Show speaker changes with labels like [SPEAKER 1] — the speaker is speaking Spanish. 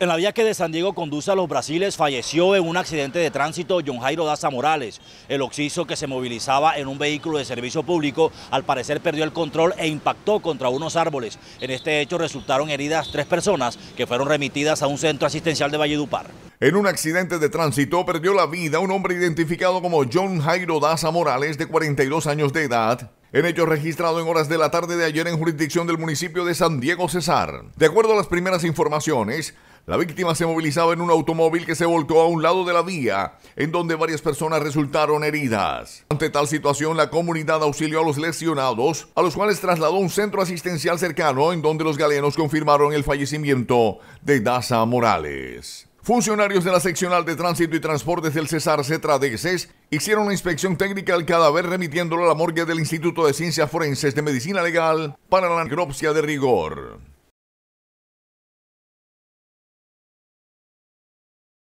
[SPEAKER 1] En la vía que de San Diego conduce a los Brasiles falleció en un accidente de tránsito John Jairo Daza Morales. El oxiso que se movilizaba en un vehículo de servicio público al parecer perdió el control e impactó contra unos árboles. En este hecho resultaron heridas tres personas que fueron remitidas a un centro asistencial de Valledupar.
[SPEAKER 2] En un accidente de tránsito perdió la vida un hombre identificado como John Jairo Daza Morales de 42 años de edad, en hecho registrado en horas de la tarde de ayer en jurisdicción del municipio de San Diego Cesar. De acuerdo a las primeras informaciones, la víctima se movilizaba en un automóvil que se volcó a un lado de la vía, en donde varias personas resultaron heridas. Ante tal situación, la comunidad auxilió a los lesionados, a los cuales trasladó a un centro asistencial cercano, en donde los galenos confirmaron el fallecimiento de Daza Morales. Funcionarios de la seccional de tránsito y transportes del Cesar CetraDeses hicieron una inspección técnica al cadáver remitiéndolo a la morgue del Instituto de Ciencias Forenses de Medicina Legal para la necropsia de rigor.